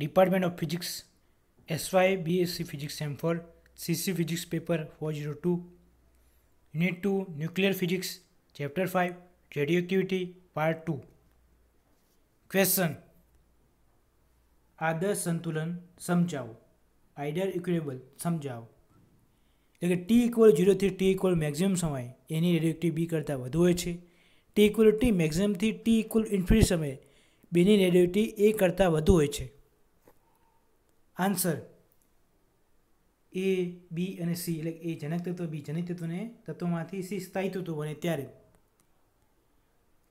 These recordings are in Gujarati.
department of physics SY BSc physics sem four CC physics paper four zero two unit two nuclear physics chapter five radioactivity part two question આદર્શ સંતુલન સમજાવો આઈડિયલ ઇક્વેબલ સમજાવો એટલે કે ટી ઇક્વલ ઝીરોથી ટી ઇક્વલ મેક્ઝિમમ સમય એની રેડિયોક્ટિવ બી કરતાં વધુ હોય છે ટી ઇક્વલ ટી મેક્ઝિમમથી ટી ઇક્વલ ઇન્ફિનિટ સમયે બેની રેડિયોક્ટિવ એ કરતાં વધુ હોય છે આન્સર એ બી અને સી એટલે એ જનક તત્વ બી જનિત તત્વને તત્વમાંથી સી સ્થાયી તત્વ બને ત્યારે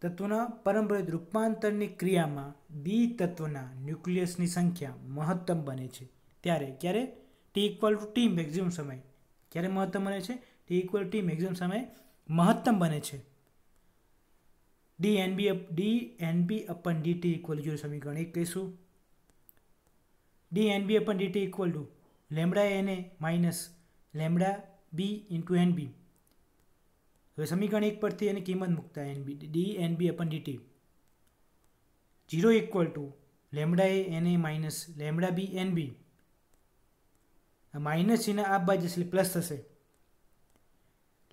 તત્વના પરંપરાગત રૂપાંતરની ક્રિયામાં બી તત્વના ન્યુક્લિયસની સંખ્યા મહત્તમ બને છે ત્યારે ક્યારે T equal to T maximum સમય ક્યારે મહત્તમ બને છે ટી ઇક્વલ ટી મેક્ઝિમમ સમય મહત્તમ બને છે D NB B D N B upon D T equal zero સમીકરણ એક કહીશું D N B upon DT equal to lambda N A minus lambda B into N B હવે સમીકરણ એક પરથી એની કિંમત મૂકતા N B D N B upon T zero equal to lambda A N A minus lambda B N B minus ચિહ્ન આ બાજુ એટલે પ્લસ થશે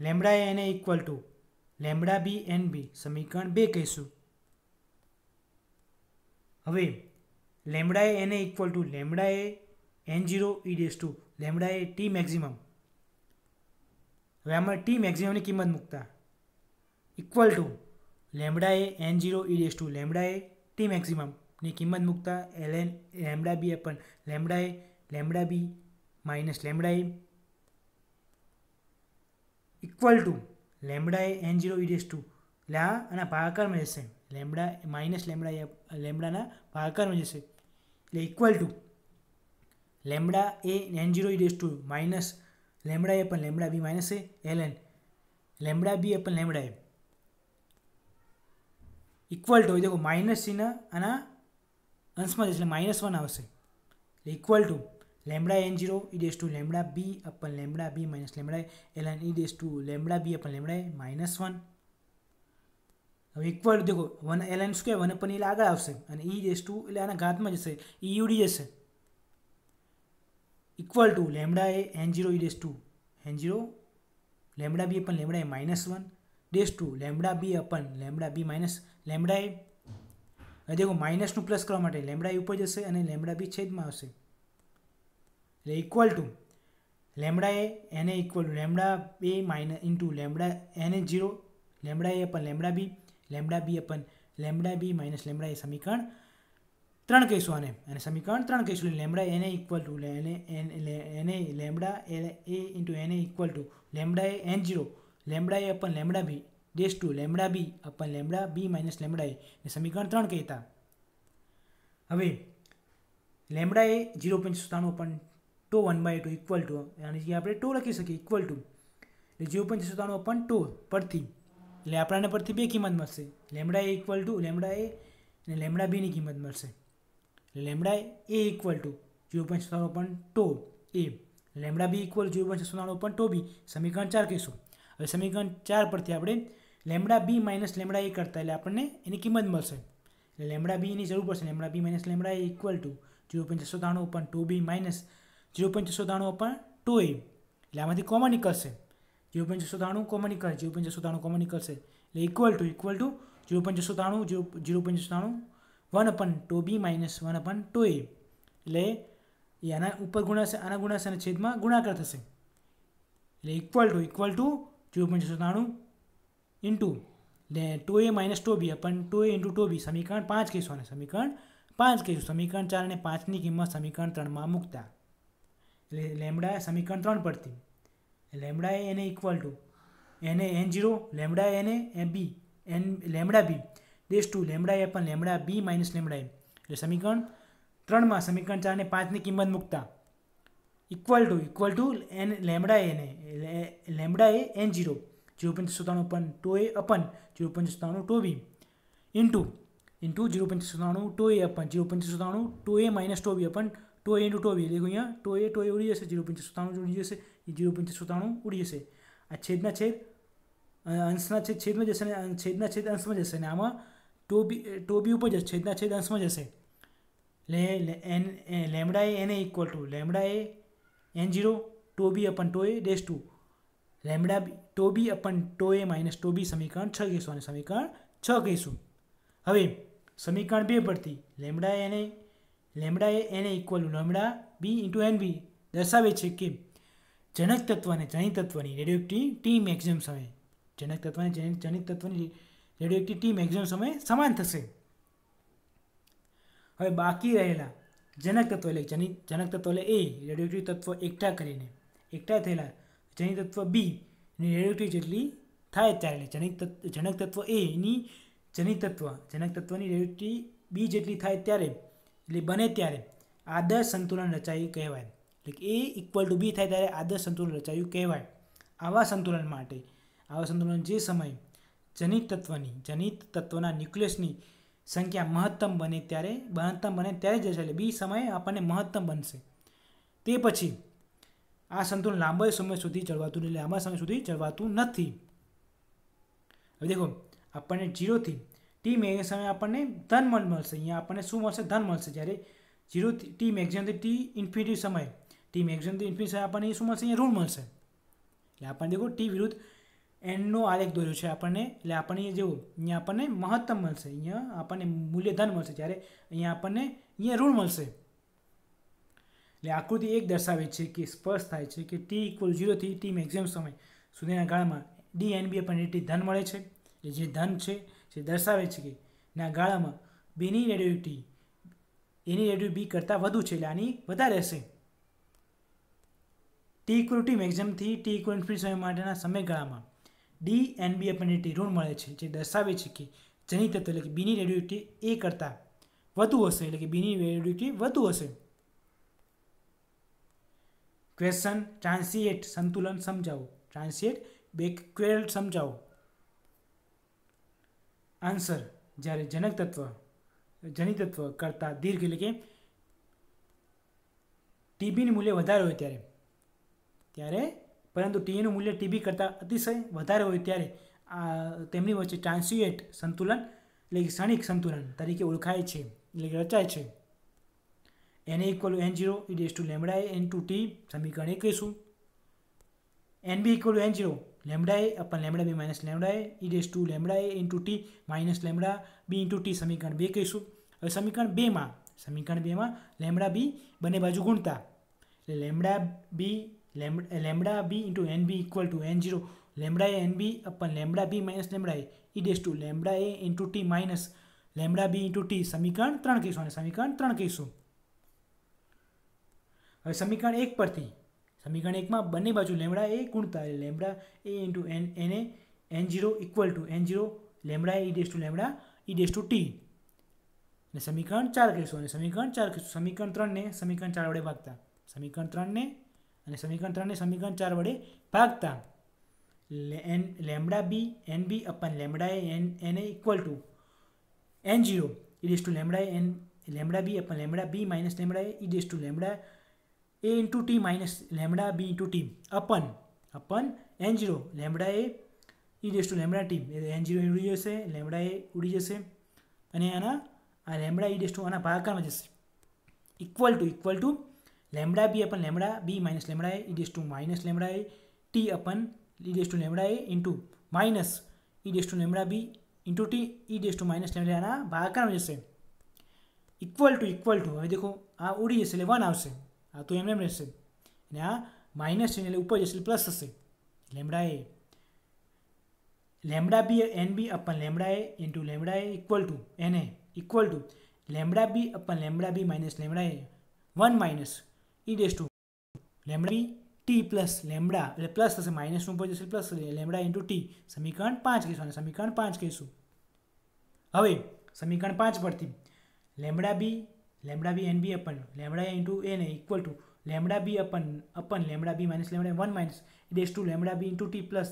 લેમડા એ એને equal to lambda B N B સમીકરણ બે કહીશું હવે લેમડા એ એને equal to lambda A N zero E dash to lambda A T maximum હવે આમાં ટી મેક્ઝિમમની કિંમત મૂકતા equal to lambda A N zero E dash to lambda A T મેક્ઝિમમની કિંમત મૂકતા L N lambda B upon lambda A lambda B minus lambda A equal to lambda A N zero E dash to એટલે આ આના ભાગાકારમાં જશે લેમડા માઇનસ લેમડા એ લેમડાના ભાગાકારમાં જશે એટલે equal to lambda A N zero dash to minus lambda A પણ lambda B minus A L N lambda B A પણ લેમડા એ ઇક્વલ ટુ દેખો માઇનસ ચિહ્ન આના અંશમાં એટલે માઇનસ વન આવશે એટલે equal to lambda N zero E dash to lambda B upon lambda B minus lambda L N E dash to lambda B upon lambda A e minus one હવે ઇક્વલ દેખો one L N square one પણ એટલે આગળ આવશે અને ઈ રેસ ટુ એટલે આના ઘાતમાં જશે ઈ ઉડી જશે equal to lambda A N zero E dash to N zero lambda B પણ lambda A minus one dash to lambda B upon lambda B minus lambda A હવે દેખો માઇનસનું પ્લસ કરવા માટે લેમડા એ ઉપર જશે અને લેમડા બી છેદમાં આવશે એટલે ઇક્વલ ટુ લેમડા એ એને equal lambda A minus into lambda NA zero lambda A પણ lambda B lambda B upon lambda B minus lambda A સમીકરણ ત્રણ કહીશું આને અને સમીકરણ ત્રણ કહીશું એટલે લેમડા એને equal to NA NA lambda A A into એને equal to lambda A N zero lambda A upon lambda B dash to lambda B upon lambda B minus lambda A સમીકરણ ત્રણ કહેતા હવે લેમડા એ જીરો પોઈન્ટ સત્તાણું upon two one by two equal to અને જે આપણે ટુ લખી શકીએ ઇક્વલ ટુ એટલે જીરો પોઈન્ટ સત્તાણું અપન ટુ પરથી એટલે આપણાને પરથી બે કિંમત મળશે lambda A equal to lambda A અને લેમડા બીની કિંમત મળશે lambda A equal to zero point સત્તાણું પણ ટો એ lambda B equal zero point સત્તાણું પણ ટો બી સમીકરણ ચાર કહીશું હવે સમીકરણ ચાર પરથી આપણે lambda B minus lambda A કરતા એટલે આપણને એની કિંમત મળશે એટલે લેમડા બીની જરૂર પડશે lambda B minus lambda A equal to zero point છસો ત્રાણું પણ two B minus zero point છસો ત્રાણું પણ ટુ એ એટલે આમાંથી કોમન નીકળશે જીરો પોઈન્ટ છસો ત્રાણું કોમન નીકળે જીરો પોઈન્ટ છસો ત્રાણું કોમન નીકળશે એટલે equal to equal to zero point છસો ત્રાણું જીરો જીરો પોઈન્ટ છસો ત્રાણું one upon two B minus one upon two A એટલે એ આના ઉપર ગુણાશે આના ગુણાશે અને છેદમાં ગુણાકાર થશે એટલે equal to equal to zero point છસો ત્રાણું ઇન્ટુ એટલે two A minus two B upon two A into two B સમીકરણ પાંચ કહીશું અને સમીકરણ પાંચ કહીશું સમીકરણ ચાર અને પાંચની કિંમત સમીકરણ ત્રણમાં મૂકતા એટલે લેમડા સમીકરણ ત્રણ પરથી લેમડા એ એને equal to NA N zero lambda NA A B N lambda બી દેશ ટુ લેમડા એ પણ lambda B minus lambda A એટલે સમીકરણ ત્રણમાં સમીકરણ ચાર ને પાંચની કિંમત મૂકતા equal to equal to N lambda એને lambda A N zero zero પંચ સત્તાણું પણ ટો એ અપન જીરો પંચ સત્તાણું to B into into zero પંચ સત્તાણું to A upon zero point સત્તાણું to A minus two B upon two A into two B એટલે અહીંયા ટો એ ટુ એ ઉડી જશે જીરો પંચ સત્તાણું ઉડી જશે એ જીરો પોઈન્ટ સુતાણું ઉડી જશે આ છેદના છેદ અંશના છેદ છેદમાં જશે અને છેદના છેદ અંશમાં જશે અને આમાં ટોબી ટોબી ઉપર જશે છેદના છેદ અંશમાં જશે એટલે એન લેમડા એ એને equal to lambda A N zero to B upon to A dash to lambda B to B upon to A minus to B B સમીકરણ છ કહીશું અને સમીકરણ છ કહીશું હવે સમીકરણ બે પરથી લેમડા એને લેમડા એ એને equal lambda B into N B દર્શાવે છે કે જનક તત્વને જનિત તત્વની રેડિયોએક્ટિવ ટીમ એક્ઝામ સમયે જનક તત્વને જનિત તત્વની રેડિયોએક્ટિવ ટીમ એક્ઝામ સમય સમાન થશે હવે બાકી રહેલા જનક તત્વ એટલે જનિત જનક તત્વ એટલે એ રેડિયોએક્ટિવ તત્વ એકઠા કરીને એકઠા થયેલા જનિત તત્વ બી ની રેડિયોએક્ટિવ જેટલી થાય ત્યારે જનિત તત્વ જનક તત્વ એ ની જનિત તત્વ જનક તત્વની રેડિયોએક્ટિવ બી જેટલી થાય ત્યારે એટલે બને ત્યારે આદર્શ સંતુલન રચાઈ કહેવાય એટલે કે એ ઇક્વલ ટુ બી થાય ત્યારે આદર્શ સંતુલન રચાયું કહેવાય આવા સંતુલન માટે આવા સંતુલન જે સમય જનિત તત્વની જનિત તત્વના ન્યુક્લિયસની સંખ્યા મહત્તમ બને ત્યારે મહત્તમ બને ત્યારે જ એટલે બી સમયે આપણને મહત્તમ બનશે તે પછી આ સંતુલન લાંબા સમય સુધી ચડવાતું નહીં લાંબા સમય સુધી ચડવાતું નથી હવે દેખો આપણને જીરોથી ટી મેગઝિન સમય આપણને ધન મળશે અહીંયા આપણને શું મળશે ધન મળશે જ્યારે જીરો ટી મેગઝિનથી ટી ઇન્ફિનિટી સમય ટી મેક્સ ઇન્ટુ ઇન્ફિનિટી આપણને શું મળશે અહીંયા રૂલ મળશે એટલે આપણને દેખો ટી વિરુદ્ધ એનનો આલેખ દોર્યો છે આપણને એટલે આપણને જેવું અહીંયા આપણને મહત્તમ મળશે અહીંયા આપણને મૂલ્યધન મળશે જ્યારે અહીંયા આપણને અહીંયા ઋણ મળશે એટલે આકૃતિ એક દર્શાવે છે કે સ્પષ્ટ થાય છે કે ટી ઇક્વલ ઝીરોથી ટી મેક્ઝિમ સમય સુધીના ગાળામાં ડી એન બી આપણને ટી ધન મળે છે એટલે જે ધન છે જે દર્શાવે છે કે ના ગાળામાં બીની રેડિયો ટી એની રેડિયો બી કરતાં વધુ છે એટલે આની વધારે રહેશે ટી ઇક્વલ ટુ મેક્ઝિમથી ટી ઇક્વલ સમય માટેના સમયગાળામાં ડી એનબી બી આપણને ટી ઋણ મળે છે જે દર્શાવે છે કે જની તત્વ એટલે કે બીની રેડિયોટી એ કરતાં વધુ હશે એટલે કે બીની રેડિયોટી વધુ હશે ક્વેશ્ચન ટ્રાન્સિએટ સંતુલન સમજાવો ટ્રાન્સિએટ બેક્વેલ સમજાવો આન્સર જ્યારે જનક તત્વ જની તત્વ કરતાં દીર્ઘ એટલે કે ટીબીનું મૂલ્ય વધારે હોય ત્યારે ત્યારે પરંતુ ટીએનું મૂલ્ય ટીબી કરતાં અતિશય વધારે હોય ત્યારે આ તેમની વચ્ચે ટ્રાન્સ્યુએટ સંતુલન એટલે કે ક્ષણિક સંતુલન તરીકે ઓળખાય છે એટલે કે રચાય છે N equal N zero e e dash to lambda A N to T સમીકરણ એ કહીશું N B equal N zero lambda A upon lambda B minus lambda A e dash to lambda A into T minus lambda B into T સમીકરણ બે કહીશું હવે સમીકરણ બેમાં સમીકરણ બેમાં લેમડા બી બંને બાજુ ગુણતા એટલે lambda B lambda B into N B equal to N zero lambda A N B upon lambda B minus lambda A e dash to lambda A into T minus lambda B into T સમીકરણ ત્રણ કહીશું અને સમીકરણ ત્રણ કહીશું હવે સમીકરણ એક પરથી સમીકરણ એકમાં બંને બાજુ લેમડા એ ગુણતા લેમડા એ ઇન્ટુ એન એને N zero equal to N zero lambda e dash to lambda e dash to T અને સમીકરણ ચાર કહીશું અને સમીકરણ ચાર કહીશું સમીકરણ ત્રણને સમીકરણ ચાર વડે ભાગતા સમીકરણ ત્રણને અને સમીકરણ ત્રણને સમીકરણ ચાર વડે ભાગતા N lambda B N B upon lambda A N N A equal to N zero e dash to lambda N lambda B upon lambda B minus lambda A e dash to lambda A into T minus lambda B into T upon upon N zero lambda A e dash to lambda T N zero ઉડી જશે લેમડા એ ઉડી જશે અને આના આ લેમડા ઇડેસ ટુ આના ભાગાકારમાં જશે equal to equal to lambda B upon lambda e e e B minus lambda A e dash to minus lambda A T upon e dash to lambda A into minus e dash to lambda B into T e dash to minus lambda આના ભાગાકારમાં જશે ઇક્વલ ટુ ઇક્વલ ટુ હવે દેખો આ ઉડી જશે એટલે વન આવશે આ તો એમ એમ રહેશે અને આ માઇનસ છે એટલે ઉપર જશે પ્લસ હશે lambda A lambda B N B upon lambda A into lambda A equal to N A equal to lambda B upon lambda B minus lambda A one minus e dash to lambda T plus lambda એટલે પ્લસ થશે માઇનસ ઉપર જશે પ્લસ લેમડા ઇન્ટુ ટી સમીકરણ પાંચ કહીશું અને સમીકરણ પાંચ કહીશું હવે સમીકરણ પાંચ પરથી lambda B lambda B N B upon lambda into એને equal to lambda B upon upon lambda B minus lambda one minus dash to lambda B into T plus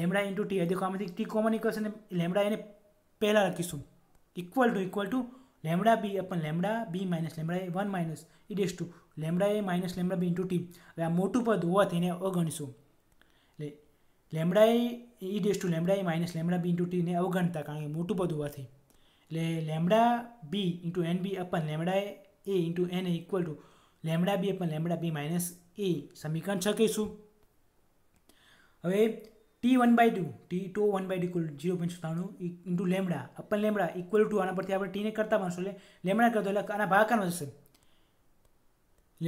lambda into T દેખો આમાંથી ટી કોમન નીકળશે અને લેમડા એને પહેલાં લખીશું equal to equal to lambda B upon lambda B minus lambda A one minus e dash to lambda A minus lambda B into T હવે આ મોટું પદ હોવાથી એને અવગણીશું એટલે lambda A e dash to lambda A minus lambda B into ટીને અવગણતા કારણ કે મોટું પદ હોવાથી એટલે lambda B into N B upon lambda A into N equal to lambda B upon lambda B minus A સમીકરણ છ કહીશું હવે T one by two T two one by two zero point સત્તાણું into lambda upon lambda equal to આના પરથી આપણે ટીને કરતા માનશું એટલે લેમડા કરતો એટલે આના ભાગાકારમાં જશે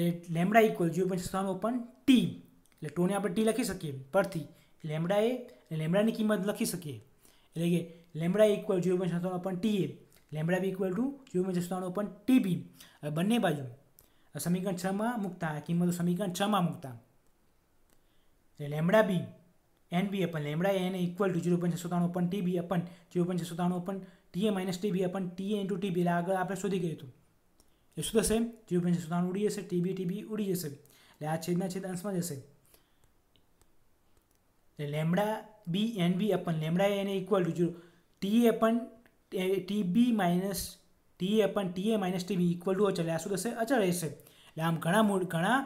એટલે લેમડા ઇક્વલ જીરો પોઈન્ટ સત્તાણું અપન ટી એટલે ટુને આપણે ટી લખી શકીએ પરથી લેમડા એ લેમડાની કિંમત લખી શકીએ એટલે કે લેમડા ઇક્વલ જીરો પોઈન્ટ સત્તાણું upon T A lambda B equal to zero point સત્તાણું અપન ટી બી હવે બંને બાજુ સમીકરણ છમાં મૂકતા કિંમતો સમીકરણ છમાં મૂકતા એટલે lambda B N B upon lambda એને ઇક્વલ ટુ ઝીરો પોઈન્ટ છસો ત્રાણું upon T B upon zero point છસો ત્રાણું upon T A minus T B upon T A into T B એટલે આગળ આપણે શોધી ગયું હતું એ શું થશે ઝીરો પોઈન્ટ છસો ઉડી જશે ટીબી ટીબી ઉડી જશે એટલે આ છેદના છેદ અંશમાં જશે એટલે lambda B N B upon lambda એને equal to zero T A upon T B minus T A પણ T A minus T B equal to અચળ આ શું થશે અચળ રહેશે એટલે આમ ઘણા મૂળ ઘણા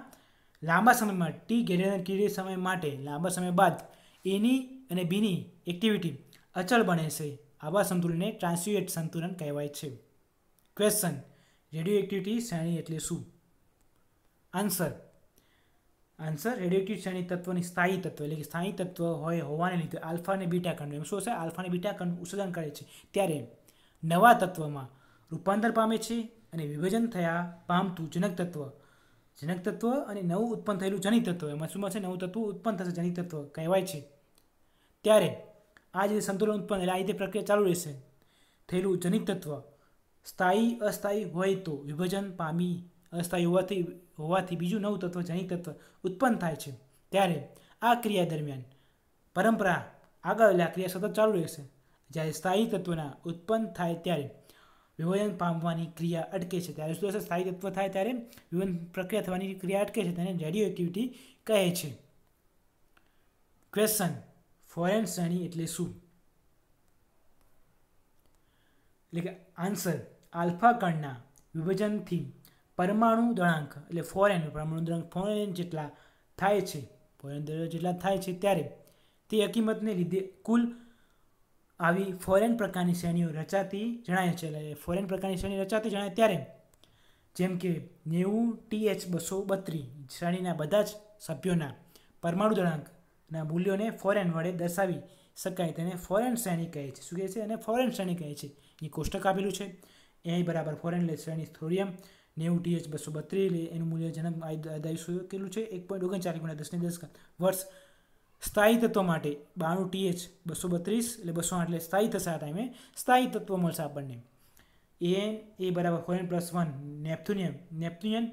લાંબા સમયમાં માટે ટી ગ્રેટર સમય માટે લાંબા સમય બાદ એની અને બીની એક્ટિવિટી અચળ બને છે આવા સંતુલનને ટ્રાન્સ્યુએટ સંતુલન કહેવાય છે ક્વેશ્ચન રેડિયો એક્ટિવિટી શ્રેણી એટલે શું આન્સર આન્સર રેડિયોએક્ટિવ શ્રેણી તત્વની સ્થાયી તત્વ એટલે કે સ્થાયી તત્વ હોય હોવાને લીધે આલ્ફા અને બીટા કણનું એમ શું છે આલ્ફા અને બીટા કણનું ઉત્સર્જન કરે છે ત્યારે નવા તત્વમાં રૂપાંતર પામે છે અને વિભાજન થયા પામતું જનક તત્વ જનક તત્વ અને નવું ઉત્પન્ન થયેલું જનિત તત્વ એમાં શું મળશે નવું તત્વ ઉત્પન્ન થશે જનિત તત્વ કહેવાય છે ત્યારે આ જે સંતુલન ઉત્પન્ન એટલે આ રીતે પ્રક્રિયા ચાલુ રહેશે થયેલું જનિક તત્વ સ્થાયી અસ્થાયી હોય તો વિભાજન પામી અસ્થાયી હોવાથી હોવાથી બીજું નવું તત્વ જનિક તત્વ ઉત્પન્ન થાય છે ત્યારે આ ક્રિયા દરમિયાન પરંપરા આગળ આ ક્રિયા સતત ચાલુ રહેશે જ્યારે સ્થાયી તત્વના ઉત્પન્ન થાય ત્યારે વિભાજન પામવાની ક્રિયા અટકે છે ત્યારે શું થશે સ્થાયી તત્વ થાય ત્યારે વિભાજન પ્રક્રિયા થવાની ક્રિયા અટકે છે તેને રેડિયો એક્ટિવિટી કહે છે ક્વેશ્ચન ફોરેન શ્રેણી એટલે શું એટલે કે આન્સર આલ્ફા કણના વિભાજનથી પરમાણુ દળાંક એટલે ફોરેન પરમાણુ દળાંક ફોરેન જેટલા થાય છે ફોરેન દળાંક જેટલા થાય છે ત્યારે તે હકીમતને લીધે કુલ આવી ફોરેન પ્રકારની શ્રેણીઓ રચાતી જણાય છે એટલે ફોરેન પ્રકારની શ્રેણી રચાતી જણાય ત્યારે જેમ કે નેવું ટીએચ બસો બત્રીસ શ્રેણીના બધા જ સભ્યોના પરમાણુ દળાંકના મૂલ્યોને ફોરેન વડે દર્શાવી શકાય તેને ફોરેન શ્રેણી કહે છે શું કહે છે અને ફોરેન શ્રેણી કહે છે એ કોષ્ટક આપેલું છે એ બરાબર ફોરેન લે શ્રેણી થોરિયમ નેવું ટીએચ બસો બત્રીસ એનું મૂલ્ય જન્મ આદાય કેટલું છે એક પોઈન્ટ ઓગણચાલીસ ગુણ્યા દસની દસ વર્ષ સ્થાયી તત્વ માટે બાણું ટીએચ બસો બત્રીસ એટલે બસો આઠ એટલે સ્થાયી થશે આ ટાઈમે સ્થાયી તત્વ મળશે આપણને એ એ બરાબર four N plus one neptunium neptunium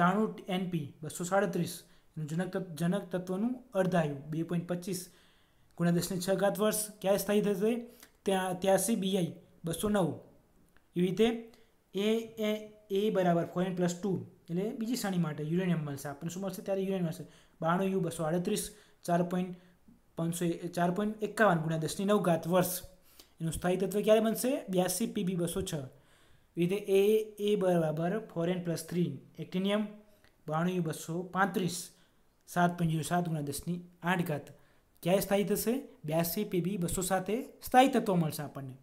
ત્રાણું એનપી બસો સાડત્રીસ જનક જનક તત્વનું અડધાયું બે પોઈન્ટ પચીસ ગુણ્યા દસની છ ઘાત વર્ષ ક્યારે સ્થાયી થશે ત્યાં ત્યાંસી બીઆઈ બસો નવ એવી રીતે એ એ એ બરાબર ફોરેન પ્લસ ટુ એટલે બીજી શ્રેણી માટે યુરેનિયમ મળશે આપણને શું મળશે ત્યારે યુરેનિયમ મળશે બાણું યુ બસો આડત્રીસ ચાર પોઈન્ટ પાંચસો ચાર પોઈન્ટ એકાવન ગુણ્યા દસની નવઘાત વર્ષ એનું સ્થાયી તત્વ ક્યારે બનશે બ્યાસી પીબી બસો છ રીતે એ એ બરાબર four N plus three actinium બાણું બસો પાંત્રીસ સાત પંજો સાત ગુણ્યા દસની આઠ ઘાત ક્યારે સ્થાયી થશે બ્યાસી પીબી બસો સાથે સ્થાયી તત્વ મળશે આપણને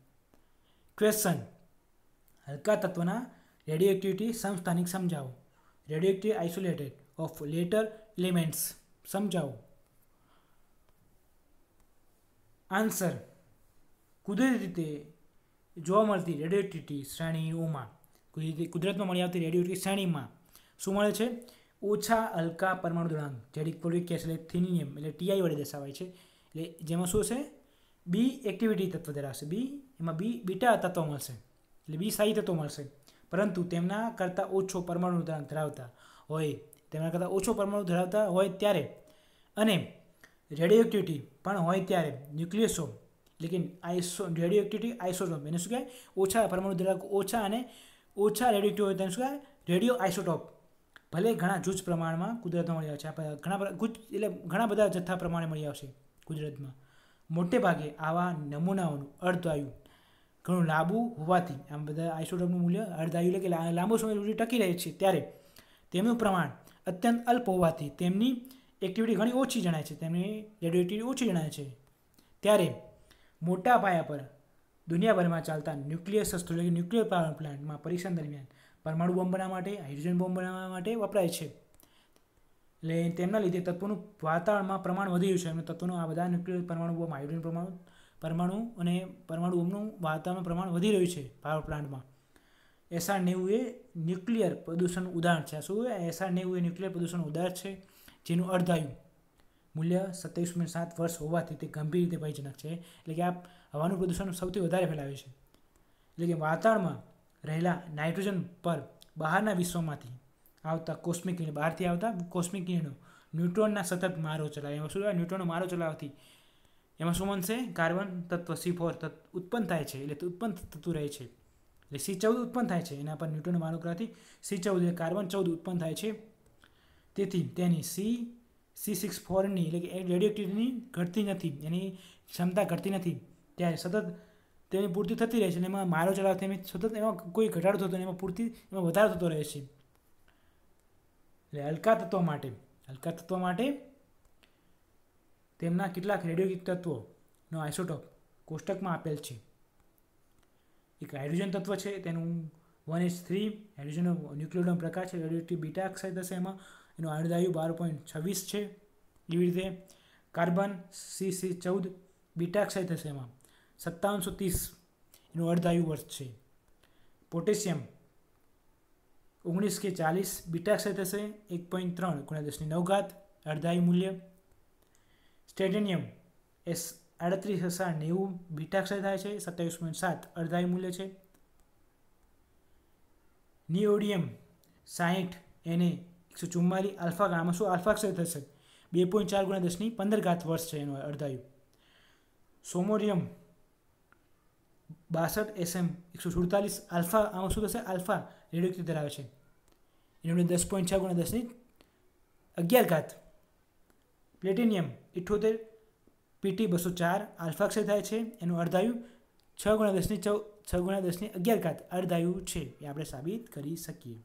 ક્વેશ્ચન હલકા તત્વના રેડિયો એક્ટિવિટી સમસ્થાનિક સમજાવો radioactive isolated of later elements સમજાવો આન્સર કુદરતી રીતે જોવા મળતી રેડિયોટિટી શ્રેણીઓમાં કુદરતમાં મળી આવતી રેડિયોટિટી શ્રેણીમાં શું મળે છે ઓછા હલકા પરમાણુ દળાંક જેડી ક્લોરિક એસિડ એટલે થિનિયમ એટલે ટીઆઈ વડે દર્શાવાય છે એટલે જેમાં શું છે બી એક્ટિવિટી તત્વ ધરાવશે બી એમાં બી બીટા તત્વ મળશે એટલે બી સાઈ તત્વ મળશે પરંતુ તેમના કરતાં ઓછો પરમાણુ દળાંક ધરાવતા હોય તેમના કરતાં ઓછો પરમાણુ ધરાવતા હોય ત્યારે અને રેડિયો એક્ટિવિટી પણ હોય ત્યારે ન્યુક્લિયસોમ એટલે કે આઈસો રેડિયો એક્ટિવિટી આઇસોટોપ એને શું કહેવાય ઓછા પરમાણુ ધરાવક ઓછા અને ઓછા રેડિયો હોય તેને શું કહેવાય રેડિયો આઇસોટોપ ભલે ઘણા જૂજ પ્રમાણમાં કુદરતમાં મળી આવશે ઘણા ગુજ એટલે ઘણા બધા જથ્થા પ્રમાણે મળી આવશે કુદરતમાં મોટે ભાગે આવા નમૂનાઓનું અર્ધવાયુ ઘણું લાંબુ હોવાથી આમ બધા આઇસોટોપનું મૂલ્ય અર્ધાયુ એટલે કે લાંબો સમય સુધી ટકી રહે છે ત્યારે તેમનું પ્રમાણ અત્યંત અલ્પ હોવાથી તેમની એક્ટિવિટી ઘણી ઓછી જણાય છે તેમની રેડિયોએક્ટિવિટી ઓછી જણાય છે ત્યારે મોટા પાયા પર દુનિયાભરમાં ચાલતા ન્યુક્લિયર શસ્ત્રો એટલે કે ન્યુક્લિયર પાવર પ્લાન્ટમાં પરીક્ષણ દરમિયાન પરમાણુ બોમ્બ બનાવવા માટે હાઇડ્રોજન બોમ્બ બનાવવા માટે વપરાય છે એટલે તેમના લીધે તત્વોનું વાતાવરણમાં પ્રમાણ વધી રહ્યું છે અને તત્વોનું આ બધા ન્યુક્લિયર પરમાણુ બોમ્બ હાઇડ્રોજન પરમાણુ પરમાણુ અને પરમાણુ બોમ્બનું વાતાવરણ પ્રમાણ વધી રહ્યું છે પાવર પ્લાન્ટમાં એસઆર નેવું એ ન્યુક્લિયર પ્રદૂષણનું ઉદાહરણ છે શું એસઆર નેવું એ ન્યુક્લિયર પ્રદૂષણનું ઉદાહરણ છે જેનું અર્ધાયુ મૂલ્ય સત્યાવીસ પોઈન્ટ સાત વર્ષ હોવાથી તે ગંભીર રીતે ભયજનક છે એટલે કે આ હવાનું પ્રદૂષણ સૌથી વધારે ફેલાવે છે એટલે કે વાતાવરણમાં રહેલા નાઇટ્રોજન પર બહારના વિશ્વમાંથી આવતા કોસ્મિક કિરણો બહારથી આવતા કોસ્મિક કિરણો ન્યુટ્રોનના સતત મારો ચલાવે એમાં શું ન્યુટ્રોનનો મારો ચલાવવાથી એમાં શું બનશે કાર્બન તત્વ સી ફોર તત્વ ઉત્પન્ન થાય છે એટલે ઉત્પન્ન થતું રહે છે એટલે સી ચૌદ ઉત્પન્ન થાય છે એના પર ન્યુટ્રોન મારો કરવાથી સી ચૌદ એટલે કાર્બન ચૌદ ઉત્પન્ન થાય છે તેથી તેની સી સી સિક્સ ફોરની એટલે કે રેડિયોક્ટિવિટીની ઘટતી નથી એની ક્ષમતા ઘટતી નથી ત્યારે સતત તેની પૂર્તિ થતી રહે છે અને એમાં મારો ચડાવથી એમ સતત એમાં કોઈ ઘટાડો થતો નહીં એમાં પૂર્તિ એમાં વધારો થતો રહે છે એટલે હલકા તત્વો માટે હલકા તત્વો માટે તેમના કેટલાક રેડિયો તત્વોનો આઇસોટોપ કોષ્ટકમાં આપેલ છે એક હાઇડ્રોજન તત્વ છે તેનું વન એચ થ્રી હાઇડ્રોજનનો ન્યુક્લિયોડનો પ્રકાર છે રેડિયોક્ટિવ બીટા અક્ષર થશે એમાં એનું આયુર્દાયુ બાર પોઈન્ટ છવ્વીસ છે એવી રીતે કાર્બન સી સી ચૌદ બીટાક્ષાઈ થશે એમાં સત્તાવનસો ત્રીસ એનું અર્ધાયુ વર્ષ છે પોટેશિયમ ઓગણીસ કે ચાલીસ બીટાક્ષાઈ થશે એક પોઈન્ટ ત્રણ ગુણ્યા દસની નવઘાત અડધાયુ મૂલ્ય સ્ટેડેનિયમ એસ આડત્રીસ હજાર નેવું બીટાક્ષાઈ થાય છે સત્યાવીસ પોઈન્ટ સાત અર્ધાયુ મૂલ્ય છે નિયોડિયમ સાહીઠ એને એકસો ચુમ્માલીસ આલ્ફા ગામમાં શું આલ્ફા ક્ષય થશે બે પોઈન્ટ ચાર ગુણ્યા દસની પંદર ઘાત વર્ષ છે એનો અર્ધાયુ સોમોરિયમ બાસઠ એસએમ એકસો સુડતાલીસ આલ્ફા આમાં શું થશે આલ્ફા રેડિયો ધરાવે છે એનું દસ પોઈન્ટ છ ગુણ્યા દસની અગિયાર ઘાત પ્લેટિનિયમ ઇઠ્ઠોતેર પીટી બસો ચાર આલ્ફા ક્ષય થાય છે એનું અર્ધાયુ છ ગુણ્યા દસની ચૌ છ ગુણ્યા દસની અગિયાર ઘાત અર્ધાયુ છે એ આપણે સાબિત કરી શકીએ